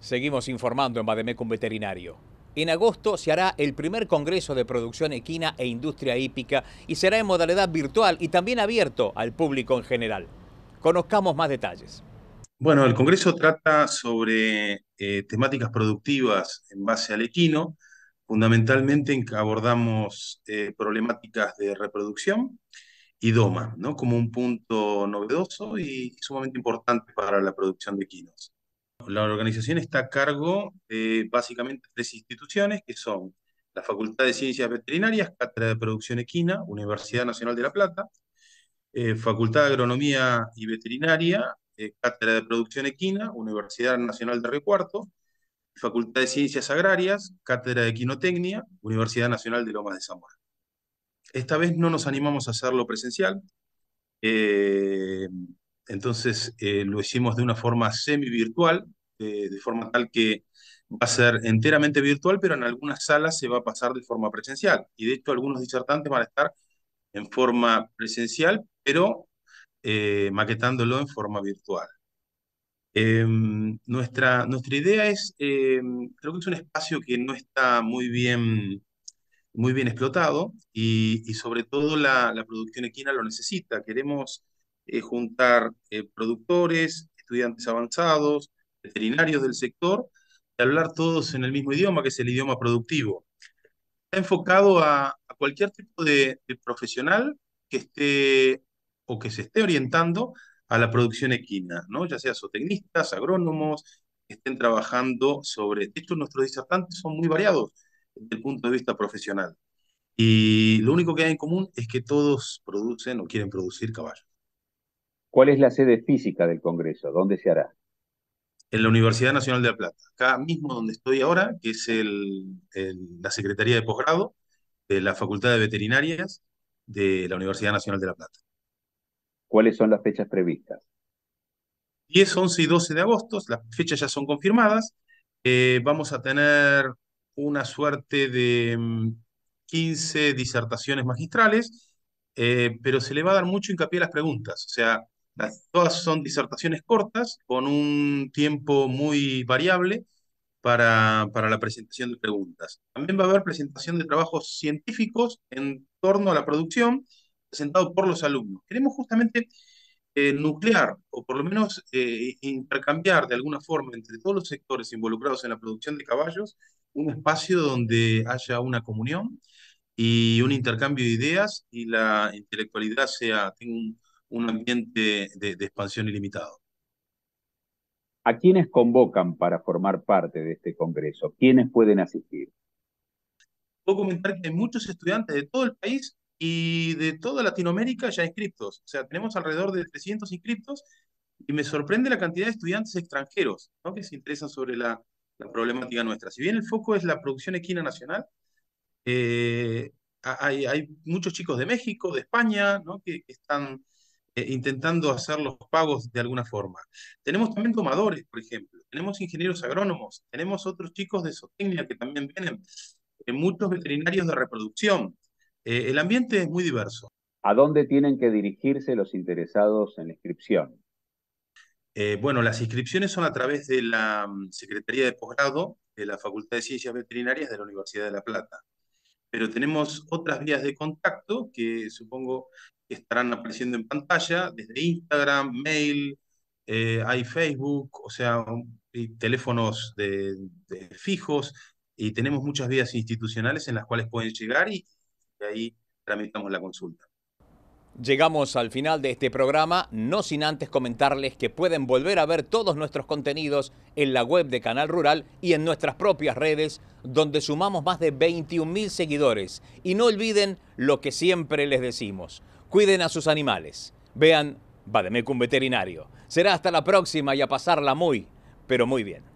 Seguimos informando en Bademecum Veterinario. En agosto se hará el primer Congreso de Producción Equina e Industria Hípica y será en modalidad virtual y también abierto al público en general. Conozcamos más detalles. Bueno, el Congreso trata sobre eh, temáticas productivas en base al equino. Fundamentalmente en que abordamos eh, problemáticas de reproducción y doma, ¿no? como un punto novedoso y sumamente importante para la producción de equinos. La organización está a cargo eh, de básicamente tres instituciones que son la Facultad de Ciencias Veterinarias, Cátedra de Producción Equina, Universidad Nacional de La Plata, eh, Facultad de Agronomía y Veterinaria, eh, Cátedra de Producción Equina, Universidad Nacional de Río Facultad de Ciencias Agrarias, Cátedra de Equinotecnia, Universidad Nacional de Lomas de Zamora. Esta vez no nos animamos a hacerlo presencial. Entonces eh, lo hicimos de una forma semi-virtual, eh, de forma tal que va a ser enteramente virtual, pero en algunas salas se va a pasar de forma presencial. Y de hecho algunos disertantes van a estar en forma presencial, pero eh, maquetándolo en forma virtual. Em, nuestra, nuestra idea es, em, creo que es un espacio que no está muy bien muy bien explotado y, sobre todo la, la producción equina lo necesita. Queremos eh, juntar eh, productores, estudiantes avanzados, veterinarios del sector, y hablar todos en el mismo idioma, que es el idioma productivo. Está enfocado a, cualquier tipo de, profesional que esté o que se esté orientando a la producción equina, ¿no? ya sea zootecnistas, agrónomos, que estén trabajando sobre... De hecho, nuestros disertantes son muy variados desde el punto de vista profesional. Y lo único que hay en común es que todos producen o quieren producir caballos. ¿Cuál es la sede física del Congreso? ¿Dónde se hará? En la Universidad Nacional de La Plata, acá mismo donde estoy ahora, que es la Secretaría de Posgrado de la Facultad de Veterinarias de la Universidad Nacional de La Plata. ¿Cuáles son las fechas previstas? 10, 11 y 12 de agosto, las fechas ya son confirmadas. Eh, vamos a tener una suerte de 15 mm, disertaciones magistrales, eh, pero se le va a dar mucho hincapié a las preguntas. O sea, todas son disertaciones cortas con un tiempo muy variable para, para, la presentación de preguntas. También va a haber presentación de trabajos científicos en torno a la producción presentado por los alumnos. Queremos justamente eh, nuclear o por lo menos eh, intercambiar de alguna forma entre todos los sectores involucrados en la producción de caballos un espacio donde haya una comunión y un intercambio de ideas y la intelectualidad sea, un ambiente de, expansión ilimitado. ¿A quiénes convocan para formar parte de este Congreso? ¿Quiénes pueden asistir? Puedo comentar que hay muchos estudiantes de todo el país y de toda Latinoamérica ya inscritos. O sea, tenemos alrededor de 300 inscritos y me sorprende la cantidad de estudiantes extranjeros ¿no? que se interesan sobre la, problemática nuestra. Si bien el foco es la producción equina nacional, eh, hay, muchos chicos de México, de España, ¿no? que están eh, intentando hacer los pagos de alguna forma. Tenemos también tomadores, por ejemplo, tenemos ingenieros agrónomos, tenemos otros chicos de zootecnia que también vienen, eh, muchos veterinarios de reproducción. Eh, el ambiente es muy diverso. ¿A dónde tienen que dirigirse los interesados en la inscripción? bueno, las inscripciones son a través de la mm, Secretaría de Posgrado de la Facultad de Ciencias Veterinarias de la Universidad de La Plata. Pero tenemos otras vías de contacto que supongo estarán apareciendo en pantalla, desde Instagram, mail, eh, hay Facebook, o sea, teléfonos de, fijos y tenemos muchas vías institucionales en las cuales pueden llegar y, y ahí tramitamos la consulta. Llegamos al final de este programa, no sin antes comentarles que pueden volver a ver todos nuestros contenidos en la web de Canal Rural y en nuestras propias redes, donde sumamos más de 21.000 seguidores. Y no olviden lo que siempre les decimos, Cuiden a sus animales. Vean un Veterinario. Será hasta la próxima y a pasarla muy, pero muy bien.